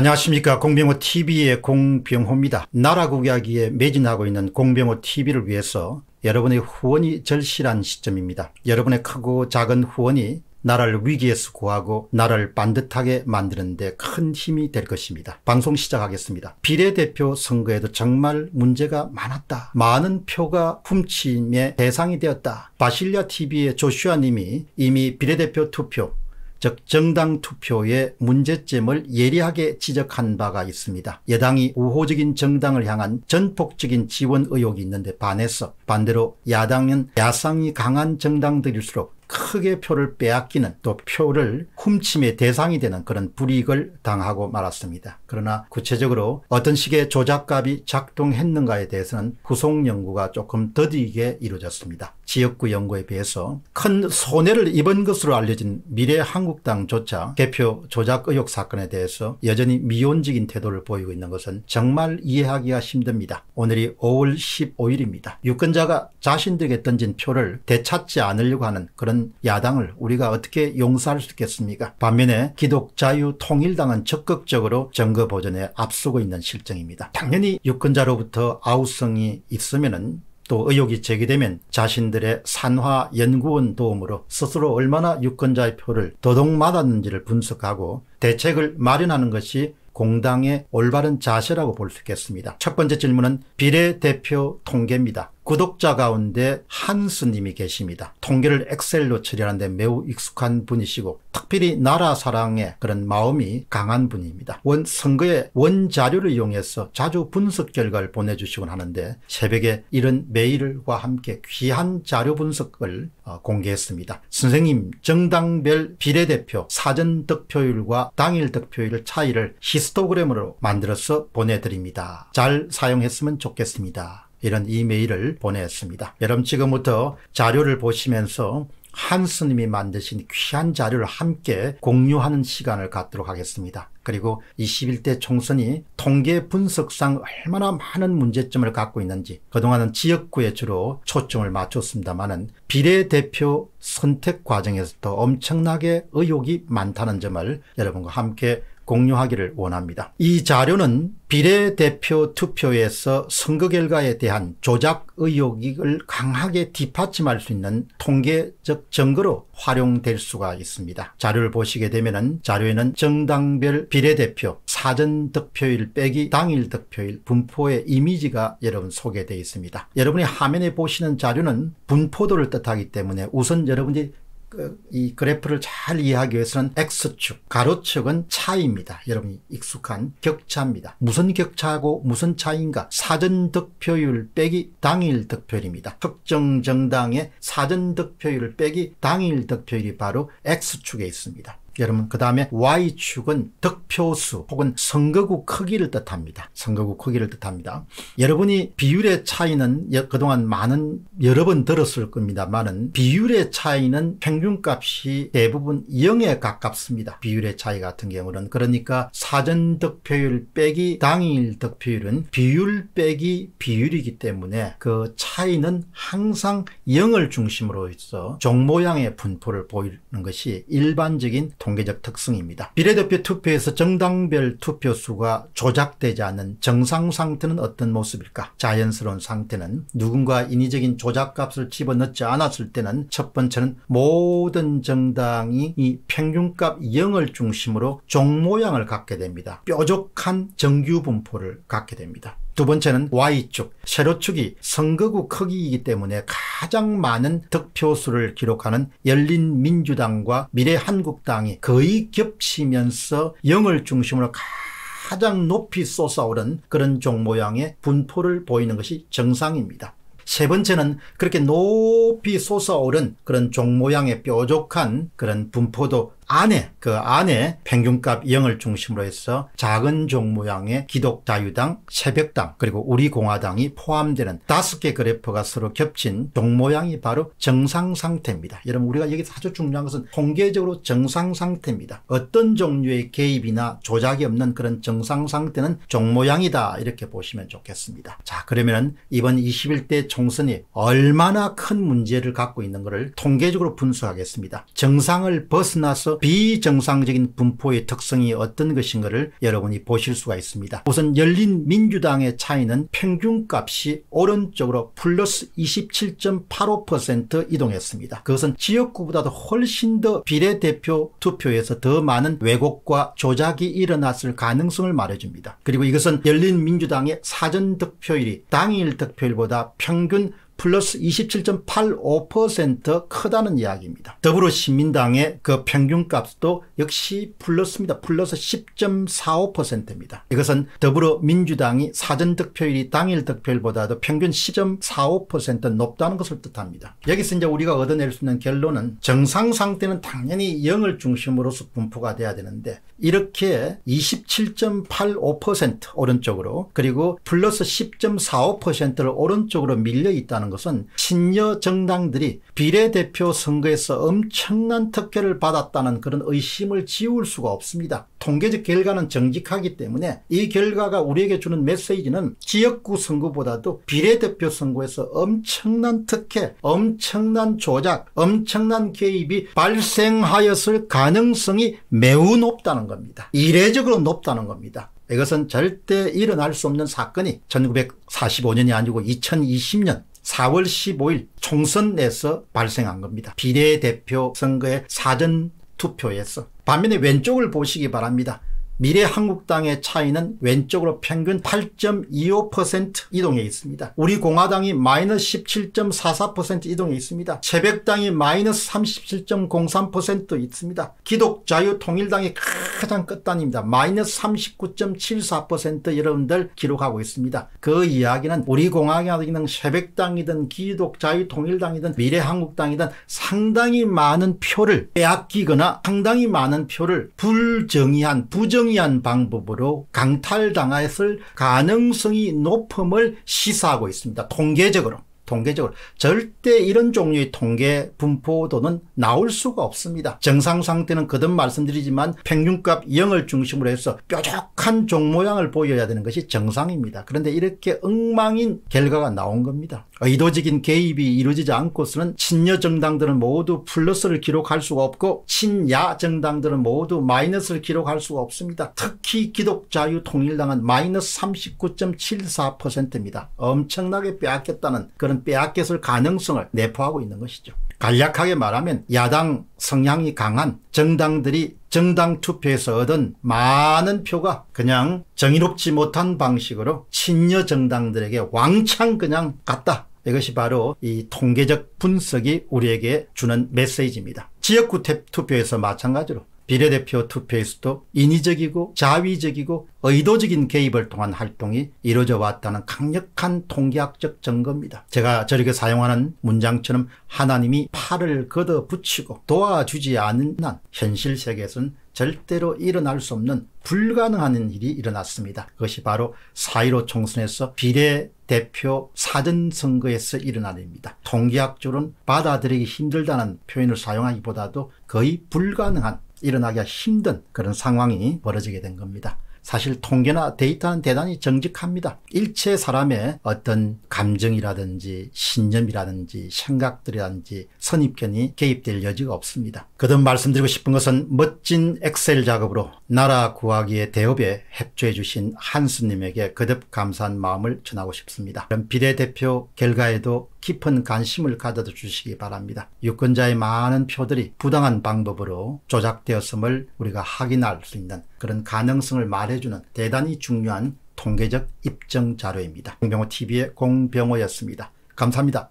안녕하십니까 공병호 TV의 공병호입니다. 나라 구기하기에 매진하고 있는 공병호 TV를 위해서 여러분의 후원이 절실한 시점입니다. 여러분의 크고 작은 후원이 나라를 위기에서 구하고 나라를 반듯하게 만드는 데 큰 힘이 될 것입니다. 방송 시작하겠습니다. 비례대표 선거에도 정말 문제가 많았다. 많은 표가 훔침의 대상이 되었다. 바실리아TV의 조슈아님이 이미 비례대표 투표 즉 정당 투표의 문제점을 예리하게 지적한 바가 있습니다. 여당이 우호적인 정당을 향한 전폭적인 지원 의혹이 있는데 반해서 반대로 야당은 야상이 강한 정당들일수록 크게 표를 빼앗기는 또 표를 훔침의 대상이 되는 그런 불이익을 당하고 말았습니다. 그러나 구체적으로 어떤 식의 조작값이 작동했는가에 대해서는 구속 연구가 조금 더디게 이루어졌습니다. 지역구 연구에 비해서 큰 손해를 입은 것으로 알려진 미래한국당조차 개표 조작 의혹 사건에 대해서 여전히 미온적인 태도를 보이고 있는 것은 정말 이해하기가 힘듭니다. 오늘이 5월 15일입니다. 유권자가 자신들에게 던진 표를 되찾지 않으려고 하는 그런 야당을 우리가 어떻게 용서할 수 있겠습니까? 반면에 기독자유통일당은 적극적으로 정거 보전에 앞서고 있는 실정입니다. 당연히 유권자로부터 아우성이 있으면은 또 의혹이 제기되면 자신들의 산화 연구원 도움으로 스스로 얼마나 유권자의 표를 도둑맞았는지를 분석하고 대책을 마련하는 것이 공당의 올바른 자세라고 볼 수 있겠습니다. 첫 번째 질문은 비례대표 통계입니다. 구독자 가운데 한스님이 계십니다. 통계를 엑셀로 처리하는 데 매우 익숙한 분이시고 특별히 나라 사랑에 그런 마음이 강한 분입니다. 원 선거의 원자료를 이용해서 자주 분석 결과를 보내주시곤 하는데 새벽에 이런 메일과 함께 귀한 자료 분석을 어, 공개했습니다. 선생님 정당별 비례대표 사전 득표율과 당일 득표율 차이를 히스토그램으로 만들어서 보내드립니다. 잘 사용했으면 좋겠습니다. 이런 이메일을 보냈습니다. 여러분 지금부터 자료를 보시면서 한 스님이 만드신 귀한 자료를 함께 공유하는 시간을 갖도록 하겠습니다. 그리고 21대 총선이 통계 분석상 얼마나 많은 문제점을 갖고 있는지 그동안은 지역구에 주로 초점을 맞췄습니다만 비례대표 선택 과정에서도 엄청나게 의혹이 많다는 점을 여러분과 함께 공유하기를 원합니다. 이 자료는 비례대표 투표에서 선거 결과에 대한 조작 의혹을 강하게 뒷받침할 수 있는 통계적 증거로 활용될 수가 있습니다. 자료를 보시게 되면 자료에는 정당별 비례대표, 사전 득표일 빼기 당일 득표일 분포의 이미지가 여러분 소개되어 있습니다. 여러분이 화면에 보시는 자료는 분포도를 뜻하기 때문에 우선 여러분이 그 이 그래프를 잘 이해하기 위해서는 X축, 가로축은 차이입니다. 여러분이 익숙한 격차입니다. 무슨 격차하고 무슨 차인가 사전 득표율 빼기 당일 득표율입니다. 특정 정당의 사전 득표율 빼기 당일 득표율이 바로 X축에 있습니다. 여러분 그 다음에 Y축은 득표수 혹은 선거구 크기를 뜻합니다. 선거구 크기를 뜻합니다. 여러분이 비율의 차이는 그동안 많은 여러 번 들었을 겁니다만은 비율의 차이는 평균값이 대부분 0에 가깝습니다. 비율의 차이 같은 경우는 그러니까 사전 득표율 빼기 당일 득표율은 비율 빼기 비율이기 때문에 그 차이는 항상 0을 중심으로 해서 종모양의 분포를 보이는 것이 일반적인 통계적 특성입니다. 비례대표 투표에서 정당별 투표수가 조작되지 않은 정상 상태는 어떤 모습일까? 자연스러운 상태는 누군가 인위적인 조작값을 집어넣지 않았을 때는 첫 번째는 모든 정당이 이 평균값 0을 중심으로 종 모양을 갖게 됩니다. 뾰족한 정규분포를 갖게 됩니다. 두 번째는 Y축, 세로축이 선거구 크기이기 때문에 가장 많은 득표수를 기록하는 열린민주당과 미래한국당이 거의 겹치면서 0을 중심으로 가장 높이 솟아오른 그런 종모양의 분포를 보이는 것이 정상입니다. 세 번째는 그렇게 높이 솟아오른 그런 종모양의 뾰족한 그런 분포도 안에 그 안에 평균값 0을 중심으로 해서 작은 종 모양의 기독자유당, 새벽당 그리고 우리공화당이 포함되는 다섯 개 그래프가 서로 겹친 종 모양이 바로 정상 상태입니다. 여러분 우리가 여기서 아주 중요한 것은 통계적으로 정상 상태입니다. 어떤 종류의 개입이나 조작이 없는 그런 정상 상태는 종 모양이다 이렇게 보시면 좋겠습니다. 자 그러면은 이번 21대 총선이 얼마나 큰 문제를 갖고 있는 것을 통계적으로 분석하겠습니다. 정상을 벗어나서 비정상적인 분포의 특성이 어떤 것인가를 여러분이 보실 수가 있습니다. 우선 열린 민주당의 차이는 평균값이 오른쪽으로 플러스 27.85% 이동했습니다. 그것은 지역구보다도 훨씬 더 비례대표 투표에서 더 많은 왜곡과 조작이 일어났을 가능성을 말해줍니다. 그리고 이것은 열린 민주당의 사전 득표율이 당일 득표율보다 평균 플러스 27.85% 크다는 이야기입니다. 더불어 시민당의 그 평균값도 역시 플러스입니다. 플러스 10.45%입니다. 이것은 더불어 민주당이 사전 득표율이 당일 득표율보다도 평균 10.45% 높다는 것을 뜻합니다. 여기서 이제 우리가 얻어낼 수 있는 결론은 정상 상태는 당연히 0을 중심으로서 분포가 돼야 되는데 이렇게 27.85% 오른쪽으로 그리고 플러스 10.45%를 오른쪽으로 밀려 있다는 것은 신여 정당들이 비례대표 선거에서 엄청난 특혜를 받았다는 그런 의심을 지울 수가 없습니다. 통계적 결과는 정직하기 때문에 이 결과가 우리에게 주는 메시지는 지역구 선거보다도 비례대표 선거에서 엄청난 특혜, 엄청난 조작, 엄청난 개입이 발생하였을 가능성이 매우 높다는 겁니다. 이례적으로 높다는 겁니다. 이것은 절대 일어날 수 없는 사건이 1945년이 아니고 2020년 4월 15일 총선에서 발생한 겁니다. 비례대표 선거의 사전 투표에서. 반면에 왼쪽을 보시기 바랍니다. 미래 한국당의 차이는 왼쪽으로 평균 8.25% 이동해 있습니다. 우리 공화당이 마이너스 17.44% 이동해 있습니다. 새벽당이 마이너스 37.03% 있습니다. 기독자유통일당이 가장 끝단입니다. 마이너스 39.74% 여러분들 기록하고 있습니다. 그 이야기는 우리 공화당이든 새벽당이든 기독자유통일당이든 미래한국당이든 상당히 많은 표를 빼앗기거나 상당히 많은 표를 불정의한 부정 광의한 방법으로 강탈당했을 가능성이 높음을 시사하고 있습니다. 통계적으로. 통계적으로 절대 이런 종류의 통계 분포도는 나올 수가 없습니다. 정상 상태는 거듭 말씀드리지만 평균값 0을 중심으로 해서 뾰족한 종 모양을 보여야 되는 것이 정상입니다. 그런데 이렇게 엉망인 결과가 나온 겁니다. 의도적인 어, 개입이 이루어지지 않고서는 친여 정당들은 모두 플러스를 기록할 수가 없고 친야 정당들은 모두 마이너스를 기록할 수가 없습니다. 특히 기독자유 통일당은 마이너스 39.74%입니다. 엄청나게 빼앗겼다는 그런 빼앗겼을 가능성을 내포하고 있는 것이죠. 간략하게 말하면 야당 성향이 강한 정당들이 정당 투표에서 얻은 많은 표가 그냥 정의롭지 못한 방식으로 친여 정당들에게 왕창 그냥 갔다. 이것이 바로 이 통계적 분석이 우리에게 주는 메시지입니다. 지역구 투표에서 마찬가지로 비례대표 투표에서도 인위적이고 자위적이고 의도적인 개입을 통한 활동이 이루어져 왔다는 강력한 통계학적 증거입니다. 제가 저렇게 사용하는 문장처럼 하나님이 팔을 걷어 붙이고 도와주지 않은 한 현실 세계에서는 절대로 일어날 수 없는 불가능한 일이 일어났습니다. 그것이 바로 4.15 총선에서 비례 대표 사전선거에서 일어난 일입니다. 통계학적으로는 받아들이기 힘들다는 표현을 사용하기보다도 거의 불가능한 일어나기가 힘든 그런 상황이 벌어지게 된 겁니다. 사실 통계나 데이터는 대단히 정직합니다. 일체 사람의 어떤 감정이라든지 신념이라든지 생각들이라든지 선입견이 개입될 여지가 없습니다. 그든 말씀드리고 싶은 것은 멋진 엑셀 작업으로 나라 구하기의 대업에 협조해 주신 한수님에게 거듭 감사한 마음을 전하고 싶습니다. 비례대표 결과에도 깊은 관심을 가져다 주시기 바랍니다. 유권자의 많은 표들이 부당한 방법으로 조작되었음을 우리가 확인할 수 있는 그런 가능성을 말해주는 대단히 중요한 통계적 입증 자료입니다. 공병호TV의 공병호였습니다. 감사합니다.